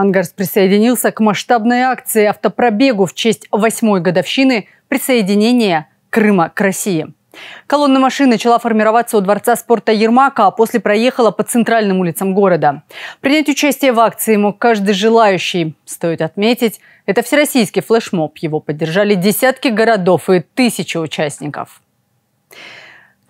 Ангарс присоединился к масштабной акции автопробегу в честь восьмой годовщины присоединения Крыма к России. Колонна машин начала формироваться у Дворца спорта Ермака, а после проехала по центральным улицам города. Принять участие в акции мог каждый желающий. Стоит отметить, это всероссийский флешмоб. Его поддержали десятки городов и тысячи участников.